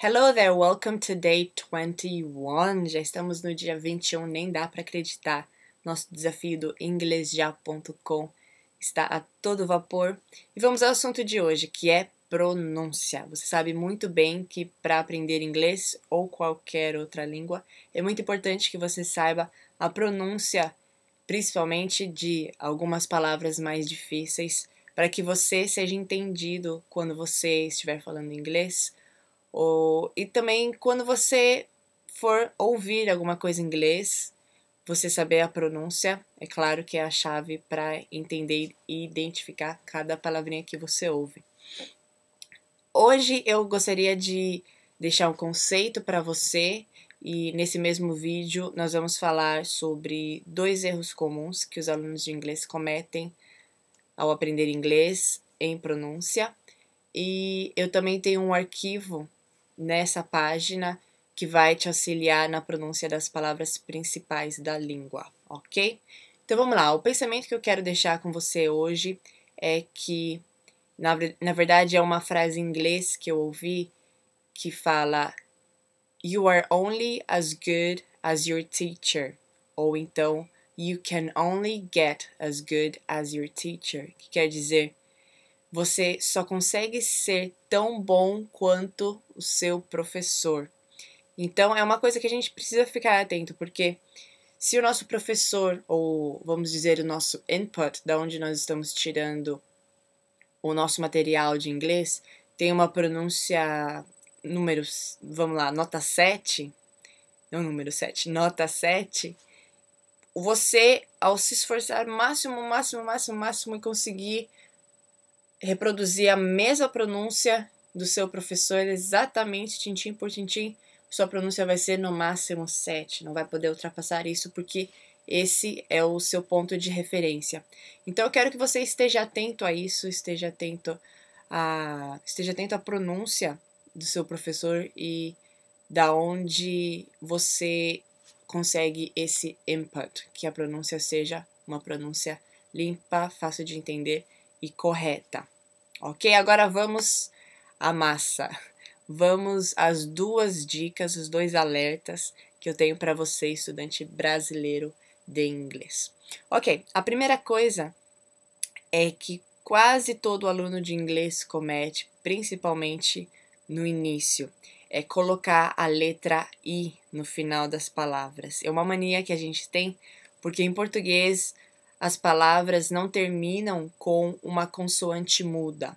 Hello there, welcome to day 21. Já estamos no dia 21, nem dá para acreditar. Nosso desafio do inglêsjá.com está a todo vapor. E vamos ao assunto de hoje, que é pronúncia. Você sabe muito bem que para aprender inglês ou qualquer outra língua, é muito importante que você saiba a pronúncia, principalmente de algumas palavras mais difíceis, para que você seja entendido quando você estiver falando inglês ou, e também quando você for ouvir alguma coisa em inglês, você saber a pronúncia, é claro que é a chave para entender e identificar cada palavrinha que você ouve. Hoje eu gostaria de deixar um conceito para você e nesse mesmo vídeo nós vamos falar sobre dois erros comuns que os alunos de inglês cometem ao aprender inglês em pronúncia. E eu também tenho um arquivo nessa página que vai te auxiliar na pronúncia das palavras principais da língua, ok? Então vamos lá, o pensamento que eu quero deixar com você hoje é que, na, na verdade, é uma frase em inglês que eu ouvi que fala You are only as good as your teacher, ou então You can only get as good as your teacher, que quer dizer você só consegue ser tão bom quanto o seu professor. Então é uma coisa que a gente precisa ficar atento, porque se o nosso professor, ou vamos dizer, o nosso input, da onde nós estamos tirando o nosso material de inglês, tem uma pronúncia números, vamos lá, nota 7, não número 7, nota 7, você, ao se esforçar máximo, máximo, máximo, máximo e conseguir reproduzir a mesma pronúncia do seu professor é exatamente tintim por tintim, sua pronúncia vai ser no máximo 7, não vai poder ultrapassar isso porque esse é o seu ponto de referência. Então eu quero que você esteja atento a isso, esteja atento a esteja atento à pronúncia do seu professor e da onde você consegue esse input, que a pronúncia seja uma pronúncia limpa, fácil de entender e correta. Ok? Agora vamos à massa. Vamos às duas dicas, os dois alertas que eu tenho para você, estudante brasileiro de inglês. Ok, a primeira coisa é que quase todo aluno de inglês comete, principalmente no início, é colocar a letra I no final das palavras. É uma mania que a gente tem, porque em português as palavras não terminam com uma consoante muda.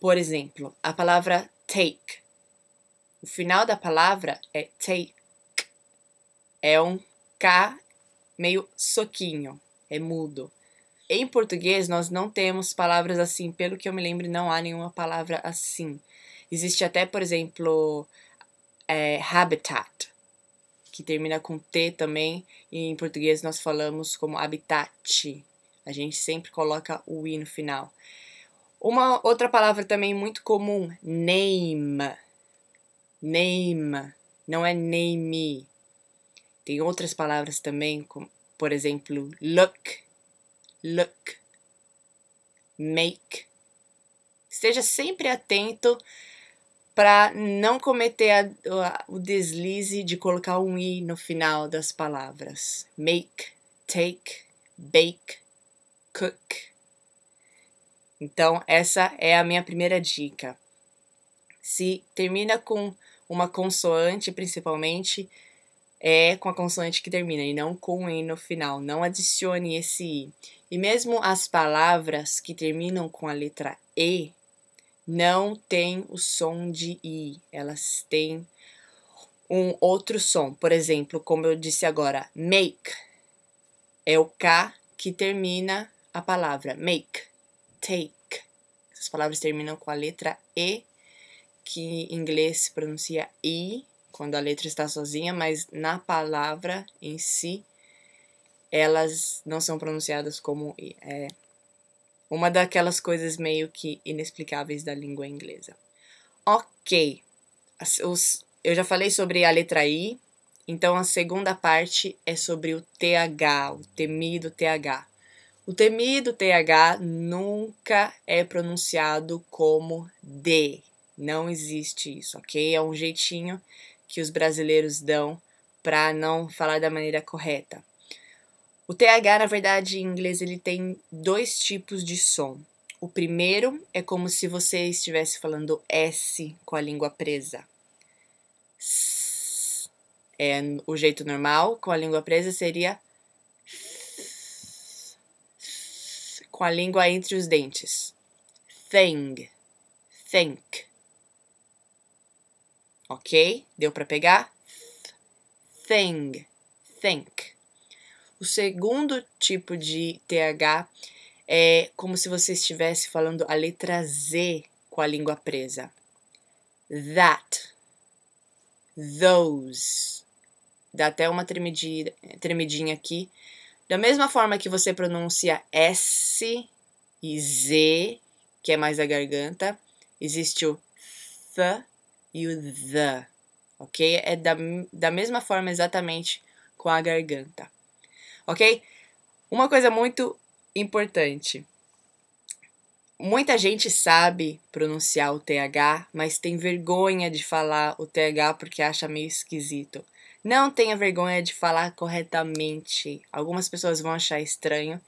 Por exemplo, a palavra take. O final da palavra é take. É um K meio soquinho, é mudo. Em português, nós não temos palavras assim. Pelo que eu me lembro, não há nenhuma palavra assim. Existe até, por exemplo, é, habitat que termina com T também, e em português nós falamos como habitat. A gente sempre coloca o i no final. Uma outra palavra também muito comum, name. Name, não é name. Tem outras palavras também, como, por exemplo, look, look, make. Esteja sempre atento para não cometer a, a, o deslize de colocar um i no final das palavras. Make, take, bake, cook. Então, essa é a minha primeira dica. Se termina com uma consoante, principalmente, é com a consoante que termina e não com um i no final. Não adicione esse i. E mesmo as palavras que terminam com a letra e, não tem o som de i, elas têm um outro som. Por exemplo, como eu disse agora, make é o k que termina a palavra make, take. Essas palavras terminam com a letra e, que em inglês se pronuncia i quando a letra está sozinha, mas na palavra em si elas não são pronunciadas como i. É, uma daquelas coisas meio que inexplicáveis da língua inglesa. Ok. Os, eu já falei sobre a letra I, então a segunda parte é sobre o TH, o temido TH. O temido TH nunca é pronunciado como D. Não existe isso, ok? É um jeitinho que os brasileiros dão para não falar da maneira correta. O TH, na verdade, em inglês, ele tem dois tipos de som. O primeiro é como se você estivesse falando S com a língua presa. é o jeito normal, com a língua presa seria com a língua entre os dentes. Thing, think. Ok? Deu para pegar? Thing, think. O segundo tipo de TH é como se você estivesse falando a letra Z com a língua presa. That. Those. Dá até uma tremidinha, tremidinha aqui. Da mesma forma que você pronuncia S e Z, que é mais a garganta, existe o th e o the, ok? É da, da mesma forma exatamente com a garganta ok? Uma coisa muito importante. Muita gente sabe pronunciar o TH, mas tem vergonha de falar o TH porque acha meio esquisito. Não tenha vergonha de falar corretamente. Algumas pessoas vão achar estranho,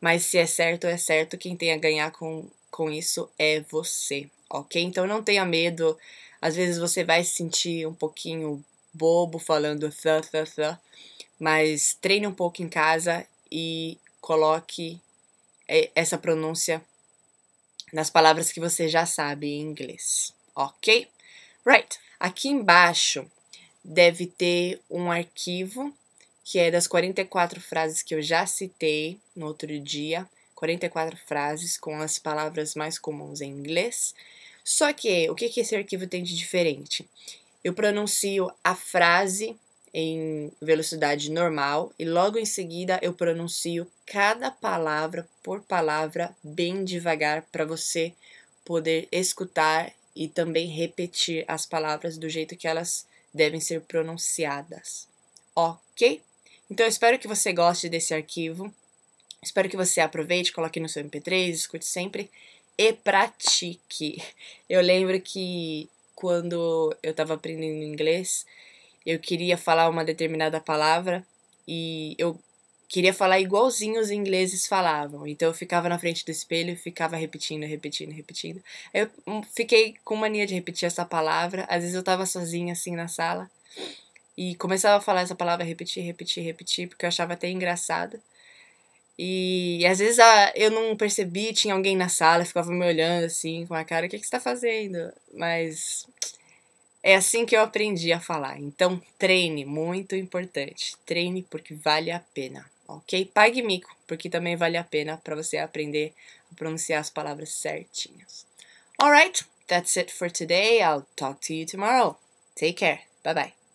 mas se é certo, é certo. Quem tem a ganhar com, com isso é você, ok? Então não tenha medo. Às vezes você vai se sentir um pouquinho bobo falando th, th, th mas treine um pouco em casa e coloque é, essa pronúncia nas palavras que você já sabe em inglês, ok? Right. Aqui embaixo deve ter um arquivo que é das 44 frases que eu já citei no outro dia, 44 frases com as palavras mais comuns em inglês. Só que o que, que esse arquivo tem de diferente? Eu pronuncio a frase em velocidade normal e logo em seguida eu pronuncio cada palavra por palavra bem devagar para você poder escutar e também repetir as palavras do jeito que elas devem ser pronunciadas. OK? Então eu espero que você goste desse arquivo. Espero que você aproveite, coloque no seu MP3, escute sempre e pratique. Eu lembro que quando eu estava aprendendo inglês, eu queria falar uma determinada palavra e eu queria falar igualzinho os ingleses falavam. Então eu ficava na frente do espelho, e ficava repetindo, repetindo, repetindo. Eu hum, fiquei com mania de repetir essa palavra. Às vezes eu tava sozinha assim na sala e começava a falar essa palavra, repetir, repetir, repetir, porque eu achava até engraçado. E, e às vezes a, ah, eu não percebi, tinha alguém na sala, ficava me olhando assim com a cara, o que, que você tá fazendo? Mas é assim que eu aprendi a falar. Então, treine, muito importante. Treine porque vale a pena, ok? Pague mico, porque também vale a pena para você aprender a pronunciar as palavras certinhas. Alright, that's it for today. I'll talk to you tomorrow. Take care. Bye bye.